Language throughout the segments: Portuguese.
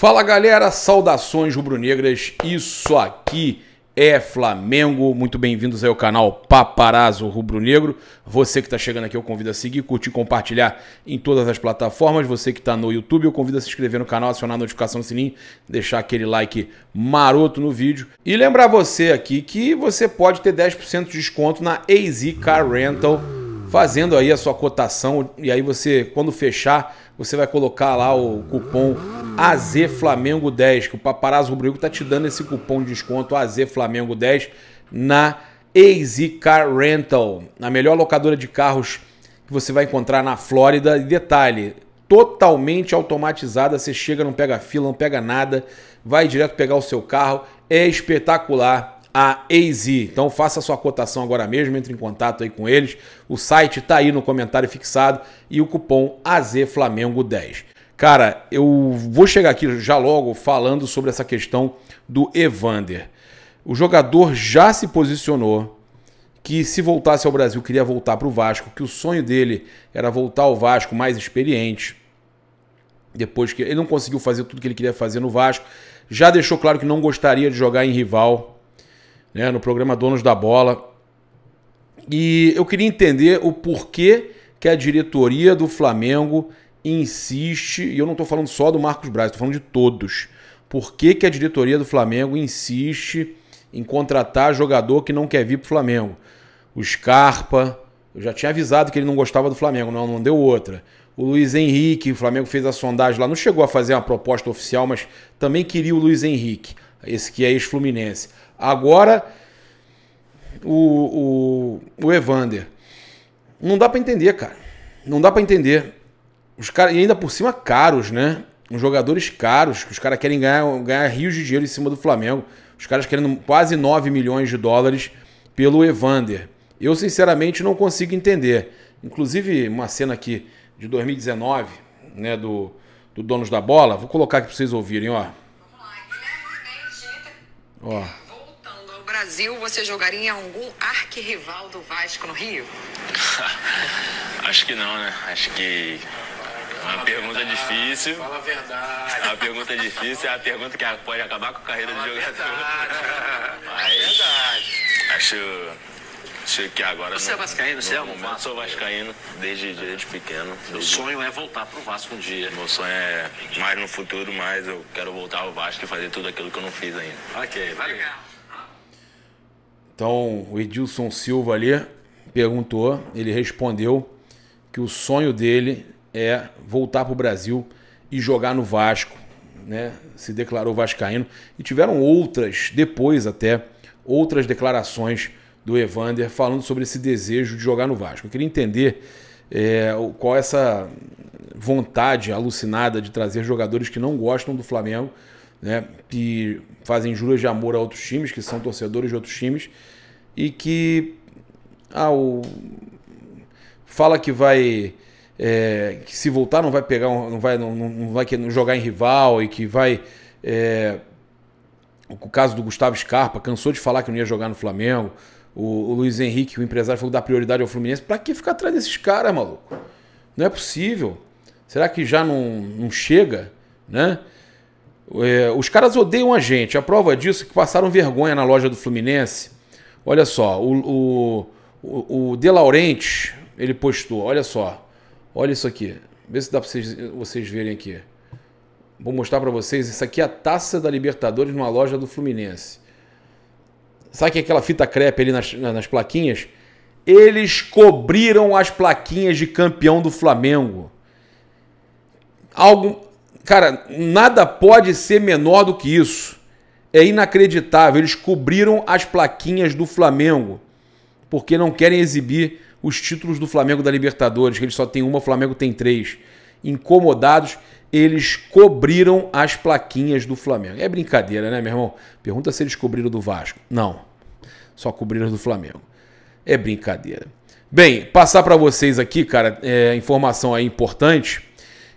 Fala galera, saudações rubro-negras, isso aqui é Flamengo. Muito bem-vindos ao canal Paparazzo Rubro-Negro. Você que está chegando aqui, eu convido a seguir, curtir, compartilhar em todas as plataformas. Você que está no YouTube, eu convido a se inscrever no canal, acionar a notificação do sininho, deixar aquele like maroto no vídeo. E lembrar você aqui que você pode ter 10% de desconto na AZ Car Rental, fazendo aí a sua cotação. E aí você, quando fechar, você vai colocar lá o cupom AZ Flamengo 10, que o Paparazzo Rubro está te dando esse cupom de desconto AZ Flamengo 10 na Easy Car Rental, a melhor locadora de carros que você vai encontrar na Flórida. E detalhe, totalmente automatizada, você chega, não pega fila, não pega nada, vai direto pegar o seu carro, é espetacular a AZ. Então faça sua cotação agora mesmo, entre em contato aí com eles. O site está aí no comentário fixado e o cupom Az Flamengo 10 Cara, eu vou chegar aqui já logo falando sobre essa questão do Evander. O jogador já se posicionou que se voltasse ao Brasil queria voltar para o Vasco, que o sonho dele era voltar ao Vasco mais experiente. Depois que ele não conseguiu fazer tudo que ele queria fazer no Vasco, já deixou claro que não gostaria de jogar em rival, né, no programa Donos da Bola. E eu queria entender o porquê que a diretoria do Flamengo insiste, e eu não estou falando só do Marcos Braz, estou falando de todos. Por que, que a diretoria do Flamengo insiste em contratar jogador que não quer vir para o Flamengo? O Scarpa, eu já tinha avisado que ele não gostava do Flamengo, não, não deu outra. O Luiz Henrique, o Flamengo fez a sondagem lá, não chegou a fazer uma proposta oficial, mas também queria o Luiz Henrique, esse que é ex-fluminense. Agora, o, o, o Evander. Não dá para entender, cara. Não dá para entender. Os cara, e ainda por cima caros, né? os jogadores caros, que os caras querem ganhar, ganhar rios de dinheiro em cima do Flamengo. Os caras querendo quase 9 milhões de dólares pelo Evander. Eu, sinceramente, não consigo entender. Inclusive, uma cena aqui de 2019, né, do, do Donos da Bola. Vou colocar aqui para vocês ouvirem, ó. Ó. Voltando ao Brasil, você jogaria em algum arquirrival do Vasco no Rio? Acho que não, né? Acho que uma pergunta é difícil. Fala a verdade. A pergunta é difícil é a pergunta que pode acabar com a carreira Fala do jogador. Verdade. Mas é verdade. Acho, acho que agora. Você é vascaíno, você é um Vasco? Sou vascaíno desde, desde pequeno. Meu sonho é voltar pro Vasco um dia. Meu sonho é mais no futuro, mas eu quero voltar ao Vasco e fazer tudo aquilo que eu não fiz ainda. Ok, valeu. Então, o Edilson Silva ali perguntou, ele respondeu que o sonho dele é voltar para o Brasil e jogar no Vasco, né? Se declarou vascaíno e tiveram outras depois até outras declarações do Evander falando sobre esse desejo de jogar no Vasco. Eu queria entender é, qual essa vontade alucinada de trazer jogadores que não gostam do Flamengo, né? Que fazem juras de amor a outros times, que são torcedores de outros times e que ah, o... fala que vai é, que se voltar não vai pegar, não vai, não, não vai jogar em rival e que vai. É, o caso do Gustavo Scarpa, cansou de falar que não ia jogar no Flamengo. O, o Luiz Henrique, o empresário, falou que dá prioridade ao Fluminense. Pra que ficar atrás desses caras, maluco? Não é possível. Será que já não, não chega? Né? É, os caras odeiam a gente. A prova disso é que passaram vergonha na loja do Fluminense. Olha só, o, o, o, De Laurenti, ele postou, olha só. Olha isso aqui. Vê se dá para vocês, vocês verem aqui. Vou mostrar para vocês. Isso aqui é a taça da Libertadores numa loja do Fluminense. Sabe que é aquela fita crepe ali nas, nas plaquinhas? Eles cobriram as plaquinhas de campeão do Flamengo. Algo. Cara, nada pode ser menor do que isso. É inacreditável. Eles cobriram as plaquinhas do Flamengo porque não querem exibir os títulos do Flamengo da Libertadores, que ele só tem uma, o Flamengo tem três, incomodados, eles cobriram as plaquinhas do Flamengo. É brincadeira, né, meu irmão? Pergunta se eles cobriram do Vasco. Não, só cobriram do Flamengo. É brincadeira. Bem, passar para vocês aqui, cara, é, informação aí importante,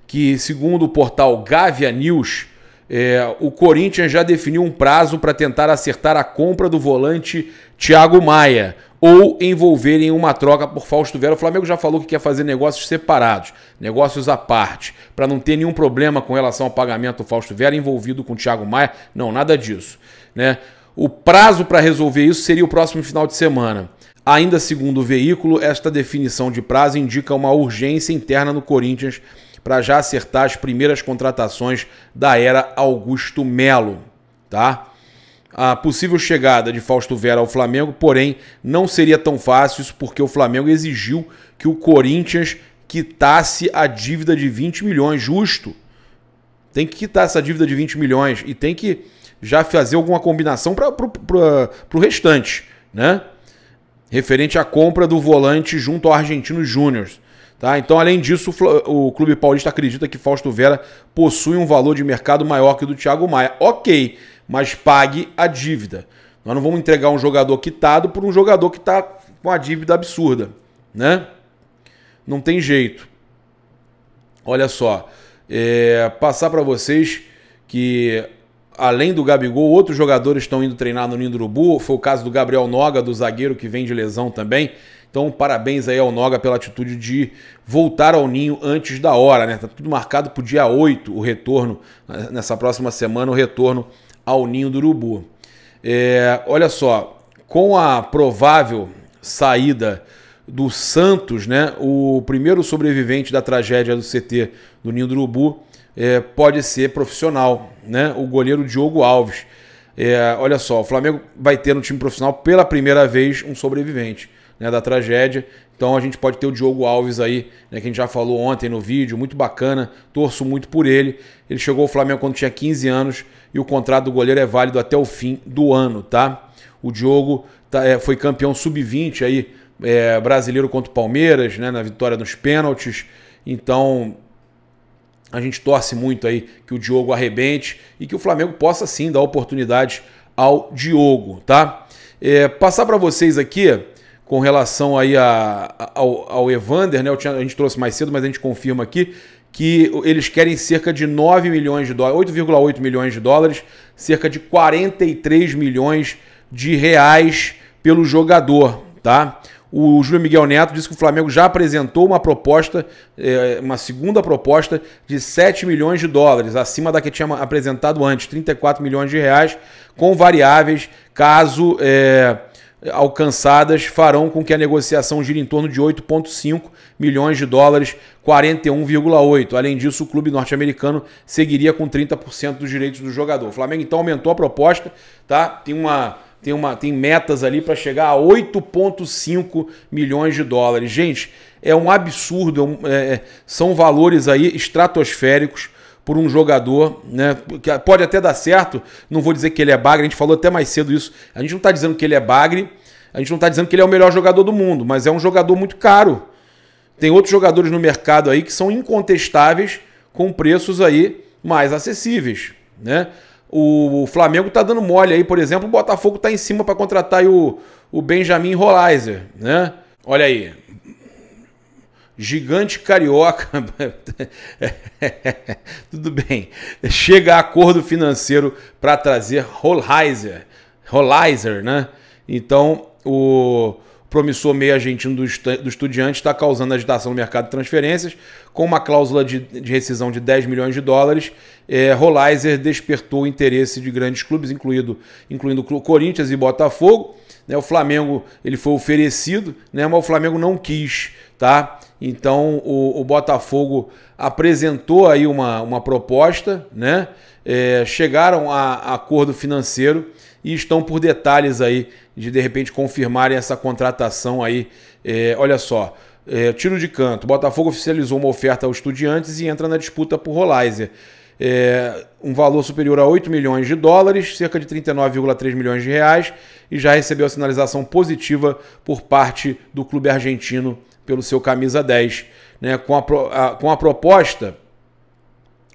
que segundo o portal Gavia News, é, o Corinthians já definiu um prazo para tentar acertar a compra do volante Thiago Maia ou envolver em uma troca por Fausto Vera. O Flamengo já falou que quer fazer negócios separados, negócios à parte, para não ter nenhum problema com relação ao pagamento do Fausto Vera envolvido com o Thiago Maia. Não, nada disso. Né? O prazo para resolver isso seria o próximo final de semana. Ainda segundo o veículo, esta definição de prazo indica uma urgência interna no Corinthians para já acertar as primeiras contratações da era Augusto Melo, tá? A possível chegada de Fausto Vera ao Flamengo, porém, não seria tão fácil isso porque o Flamengo exigiu que o Corinthians quitasse a dívida de 20 milhões, justo. Tem que quitar essa dívida de 20 milhões e tem que já fazer alguma combinação para o restante, né? Referente à compra do volante junto ao Argentino Júnior. Tá? Então, além disso, o Clube Paulista acredita que Fausto Vera possui um valor de mercado maior que o do Thiago Maia. Ok, mas pague a dívida. Nós não vamos entregar um jogador quitado por um jogador que está com a dívida absurda. Né? Não tem jeito. Olha só, é, passar para vocês que além do Gabigol, outros jogadores estão indo treinar no Ninho do Urubu. Foi o caso do Gabriel Noga, do zagueiro que vem de lesão também. Então, parabéns aí ao Noga pela atitude de voltar ao ninho antes da hora, né? Tá tudo marcado para o dia 8, o retorno, né? nessa próxima semana, o retorno ao ninho do urubu. É, olha só, com a provável saída do Santos, né? O primeiro sobrevivente da tragédia do CT do ninho do urubu é, pode ser profissional, né? O goleiro Diogo Alves. É, olha só, o Flamengo vai ter no time profissional pela primeira vez um sobrevivente né, da tragédia. Então a gente pode ter o Diogo Alves aí, né, que a gente já falou ontem no vídeo, muito bacana, torço muito por ele. Ele chegou ao Flamengo quando tinha 15 anos e o contrato do goleiro é válido até o fim do ano, tá? O Diogo tá, é, foi campeão sub-20 aí, é, brasileiro contra o Palmeiras, né, na vitória nos pênaltis. Então a gente torce muito aí que o Diogo arrebente e que o Flamengo possa sim dar oportunidade ao Diogo, tá? É, passar para vocês aqui com relação aí a, a, ao, ao, Evander, né? Tinha, a gente trouxe mais cedo, mas a gente confirma aqui que eles querem cerca de 9 milhões de dólares, 8,8 milhões de dólares, cerca de 43 milhões de reais pelo jogador, tá? O Júlio Miguel Neto disse que o Flamengo já apresentou uma proposta, é, uma segunda proposta de 7 milhões de dólares, acima da que tinha apresentado antes, 34 milhões de reais, com variáveis, caso é, alcançadas, farão com que a negociação gire em torno de 8,5 milhões de dólares, 41,8. Além disso, o clube norte-americano seguiria com 30% dos direitos do jogador. O Flamengo então aumentou a proposta, tá? Tem uma tem, uma, tem metas ali para chegar a 8,5 milhões de dólares. Gente, é um absurdo, é um, é, é, são valores aí estratosféricos por um jogador, né? Que pode até dar certo, não vou dizer que ele é bagre, a gente falou até mais cedo isso. A gente não está dizendo que ele é bagre, a gente não está dizendo que ele é o melhor jogador do mundo, mas é um jogador muito caro. Tem outros jogadores no mercado aí que são incontestáveis com preços aí mais acessíveis, né? O Flamengo tá dando mole aí, por exemplo, o Botafogo tá em cima para contratar o, o Benjamin Rolizer, né? Olha aí. Gigante carioca. Tudo bem. Chega a acordo financeiro para trazer Rolizer. Rolizer, né? Então, o promissor meio argentino do, do Estudiante está causando agitação no mercado de transferências. Com uma cláusula de, de rescisão de 10 milhões de dólares, é, despertou o interesse de grandes clubes, incluído, incluindo Corinthians e Botafogo. Né, o Flamengo ele foi oferecido, né, mas o Flamengo não quis. Tá? Então o, o Botafogo apresentou aí uma, uma proposta, né? É, chegaram a, a acordo financeiro e estão por detalhes aí de de repente confirmarem essa contratação aí. É, olha só, é, tiro de canto. Botafogo oficializou uma oferta aos estudiantes e entra na disputa por Rolaiser. É, um valor superior a 8 milhões de dólares, cerca de 39,3 milhões de reais, e já recebeu a sinalização positiva por parte do clube argentino pelo seu camisa 10. Né? Com, a, a com a proposta,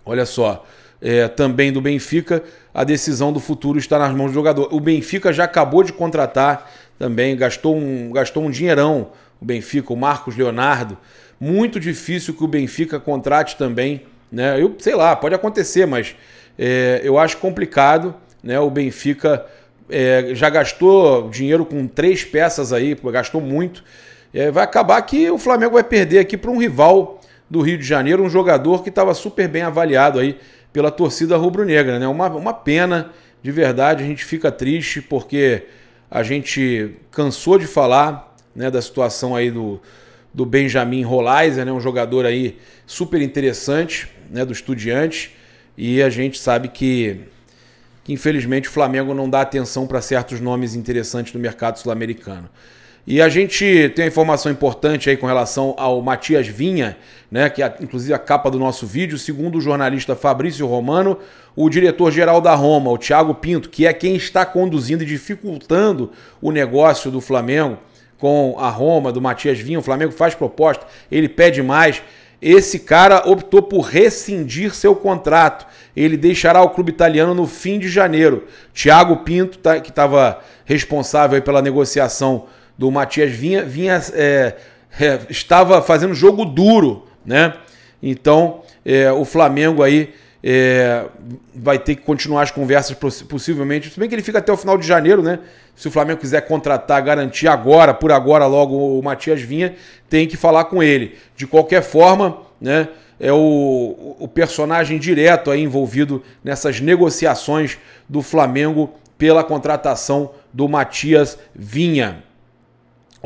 olha só, é, também do Benfica, a decisão do futuro está nas mãos do jogador. O Benfica já acabou de contratar também, gastou um, gastou um dinheirão o Benfica, o Marcos Leonardo. Muito difícil que o Benfica contrate também. Né? Eu sei lá, pode acontecer, mas é, eu acho complicado. Né? O Benfica é, já gastou dinheiro com três peças aí, gastou muito. É, vai acabar que o Flamengo vai perder aqui para um rival do Rio de Janeiro, um jogador que estava super bem avaliado aí pela torcida rubro-negra. Né? Uma, uma pena, de verdade, a gente fica triste porque a gente cansou de falar né, da situação aí do, do Benjamin Rolaiser, né, um jogador aí super interessante né, do Estudiante, e a gente sabe que, que infelizmente o Flamengo não dá atenção para certos nomes interessantes do mercado sul-americano. E a gente tem uma informação importante aí com relação ao Matias Vinha, né, que é inclusive a capa do nosso vídeo, segundo o jornalista Fabrício Romano, o diretor-geral da Roma, o Thiago Pinto, que é quem está conduzindo e dificultando o negócio do Flamengo com a Roma, do Matias Vinha, o Flamengo faz proposta, ele pede mais. Esse cara optou por rescindir seu contrato. Ele deixará o clube italiano no fim de janeiro. Thiago Pinto, tá, que estava responsável pela negociação do Matias vinha, vinha é, é, estava fazendo jogo duro, né? Então é, o Flamengo aí é, vai ter que continuar as conversas possivelmente, se bem que ele fica até o final de janeiro, né? Se o Flamengo quiser contratar, garantir agora, por agora logo o Matias Vinha, tem que falar com ele. De qualquer forma, né? é o, o, personagem direto aí envolvido nessas negociações do Flamengo pela contratação do Matias Vinha.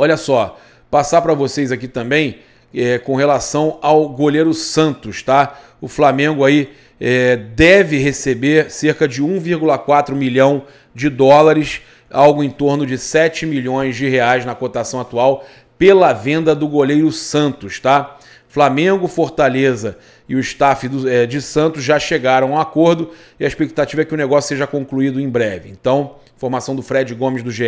Olha só, passar para vocês aqui também é, com relação ao goleiro Santos, tá? O Flamengo aí é, deve receber cerca de 1,4 milhão de dólares, algo em torno de 7 milhões de reais na cotação atual, pela venda do goleiro Santos, tá? Flamengo, Fortaleza e o staff do, é, de Santos já chegaram a um acordo e a expectativa é que o negócio seja concluído em breve. Então, informação do Fred Gomes do GE,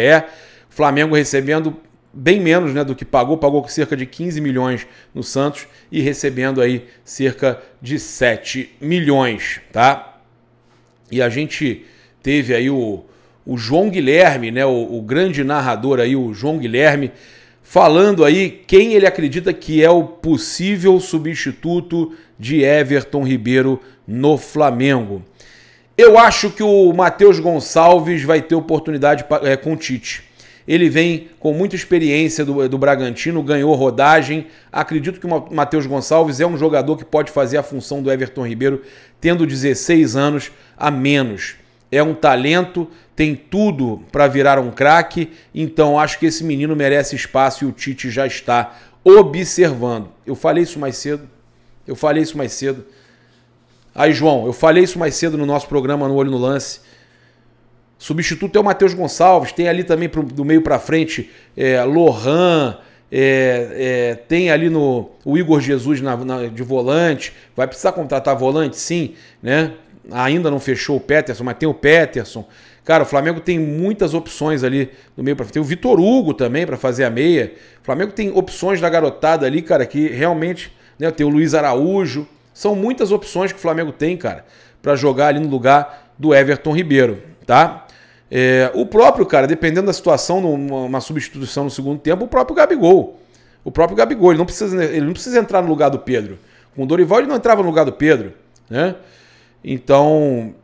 Flamengo recebendo bem menos né, do que pagou, pagou cerca de 15 milhões no Santos e recebendo aí cerca de 7 milhões, tá? E a gente teve aí o, o João Guilherme, né, o, o grande narrador aí, o João Guilherme, falando aí quem ele acredita que é o possível substituto de Everton Ribeiro no Flamengo. Eu acho que o Matheus Gonçalves vai ter oportunidade pra, é, com o Tite ele vem com muita experiência do, do Bragantino, ganhou rodagem. Acredito que o Matheus Gonçalves é um jogador que pode fazer a função do Everton Ribeiro, tendo 16 anos a menos. É um talento, tem tudo para virar um craque, então acho que esse menino merece espaço e o Tite já está observando. Eu falei isso mais cedo. Eu falei isso mais cedo. Aí, João, eu falei isso mais cedo no nosso programa No Olho no Lance Substituto é o Matheus Gonçalves, tem ali também pro, do meio para frente é, Lohan, é, é, tem ali no o Igor Jesus na, na, de volante. Vai precisar contratar volante, sim, né? Ainda não fechou o Peterson, mas tem o Peterson. Cara, o Flamengo tem muitas opções ali no meio para tem o Vitor Hugo também para fazer a meia. O Flamengo tem opções da garotada ali, cara, que realmente, né, tem o Luiz Araújo. São muitas opções que o Flamengo tem, cara, para jogar ali no lugar do Everton Ribeiro, tá? É, o próprio, cara, dependendo da situação, numa substituição no segundo tempo, o próprio Gabigol. O próprio Gabigol, ele não precisa, ele não precisa entrar no lugar do Pedro. Com o Dorival ele não entrava no lugar do Pedro, né? Então,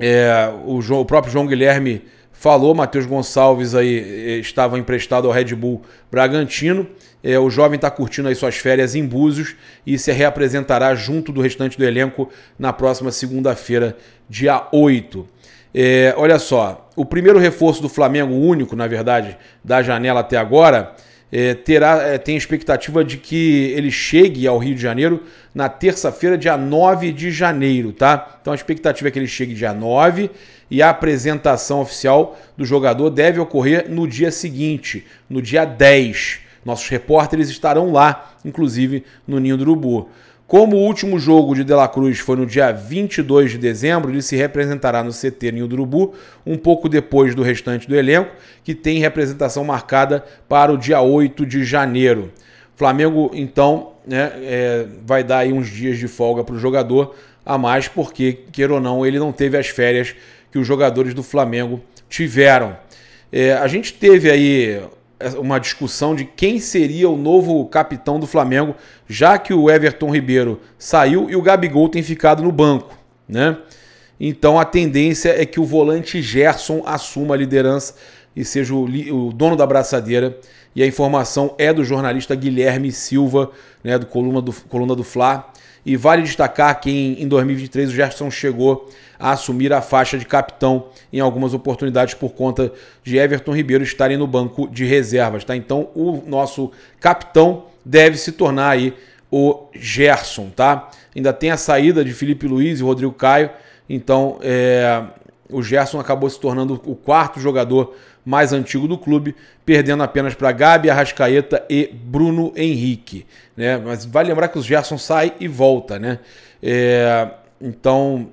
é, o, o, próprio João Guilherme falou, Matheus Gonçalves aí é, estava emprestado ao Red Bull Bragantino. É, o jovem está curtindo aí suas férias em Búzios e se reapresentará junto do restante do elenco na próxima segunda-feira, dia 8. É, olha só, o primeiro reforço do Flamengo, único, na verdade, da janela até agora, é, terá, é, tem expectativa de que ele chegue ao Rio de Janeiro na terça-feira, dia 9 de janeiro, tá? Então a expectativa é que ele chegue dia 9 e a apresentação oficial do jogador deve ocorrer no dia seguinte, no dia 10. Nossos repórteres estarão lá, inclusive no Ninho do Urubu. Como o último jogo de De La Cruz foi no dia 22 de dezembro, ele se representará no CT em Urubu, um pouco depois do restante do elenco, que tem representação marcada para o dia 8 de janeiro. Flamengo, então, né, é, vai dar aí uns dias de folga para o jogador a mais, porque, queira ou não, ele não teve as férias que os jogadores do Flamengo tiveram. É, a gente teve aí uma discussão de quem seria o novo capitão do Flamengo, já que o Everton Ribeiro saiu e o Gabigol tem ficado no banco, né? Então a tendência é que o volante Gerson assuma a liderança e seja o, o dono da braçadeira. E a informação é do jornalista Guilherme Silva, né, do coluna do coluna do Fla. E vale destacar que em, 2023 o Gerson chegou a assumir a faixa de capitão em algumas oportunidades por conta de Everton Ribeiro estarem no banco de reservas, tá? Então o nosso capitão deve se tornar aí o Gerson, tá? Ainda tem a saída de Felipe Luiz e Rodrigo Caio, então é, o Gerson acabou se tornando o quarto jogador mais antigo do clube, perdendo apenas para Gabi, Arrascaeta e Bruno Henrique. Né? Mas vale lembrar que o Gerson sai e volta, né? É, então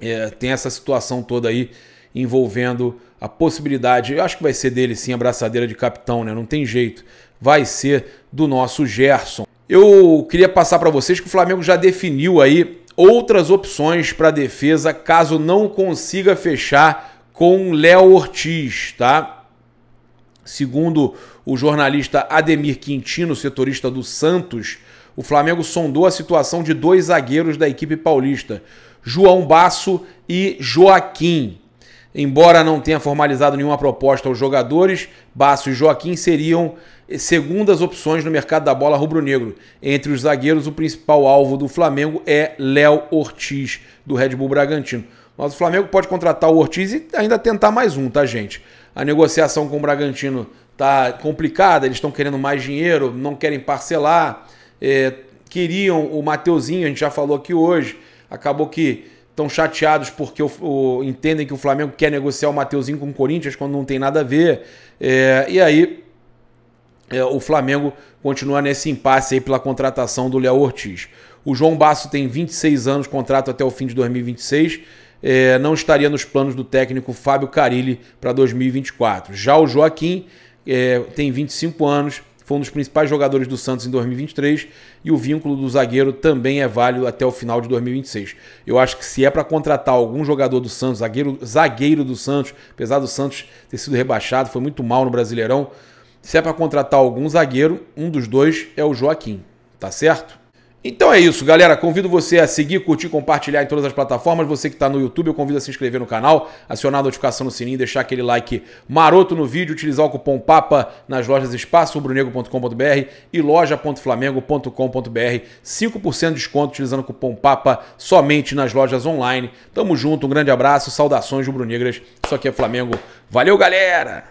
é, tem essa situação toda aí envolvendo a possibilidade. Eu acho que vai ser dele sim, a braçadeira de capitão, né? Não tem jeito. Vai ser do nosso Gerson. Eu queria passar para vocês que o Flamengo já definiu aí outras opções para a defesa caso não consiga fechar com Léo Ortiz, tá? Segundo o jornalista Ademir Quintino, setorista do Santos, o Flamengo sondou a situação de dois zagueiros da equipe paulista, João Basso e Joaquim. Embora não tenha formalizado nenhuma proposta aos jogadores, Basso e Joaquim seriam segundas opções no mercado da bola rubro-negro. Entre os zagueiros, o principal alvo do Flamengo é Léo Ortiz, do Red Bull Bragantino. Mas o Flamengo pode contratar o Ortiz e ainda tentar mais um, tá, gente? A negociação com o Bragantino tá complicada, eles estão querendo mais dinheiro, não querem parcelar. É, queriam o Mateuzinho, a gente já falou aqui hoje, acabou que estão chateados porque o, o, entendem que o Flamengo quer negociar o Mateuzinho com o Corinthians quando não tem nada a ver. É, e aí é, o Flamengo continua nesse impasse aí pela contratação do Léo Ortiz. O João Basso tem 26 anos, contrato até o fim de 2026 é, não estaria nos planos do técnico Fábio Carilli para 2024. Já o Joaquim é, tem 25 anos, foi um dos principais jogadores do Santos em 2023 e o vínculo do zagueiro também é válido até o final de 2026. Eu acho que se é para contratar algum jogador do Santos, zagueiro, zagueiro do Santos, apesar do Santos ter sido rebaixado, foi muito mal no Brasileirão, se é para contratar algum zagueiro, um dos dois é o Joaquim, tá certo? Então é isso, galera. Convido você a seguir, curtir, compartilhar em todas as plataformas. Você que está no YouTube, eu convido a se inscrever no canal, acionar a notificação no sininho, deixar aquele like maroto no vídeo, utilizar o cupom PAPA nas lojas espaço brunego.com.br e loja.flamengo.com.br. 5% de desconto utilizando o cupom PAPA somente nas lojas online. Tamo junto, um grande abraço, saudações rubro-negras. Isso aqui é Flamengo. Valeu, galera!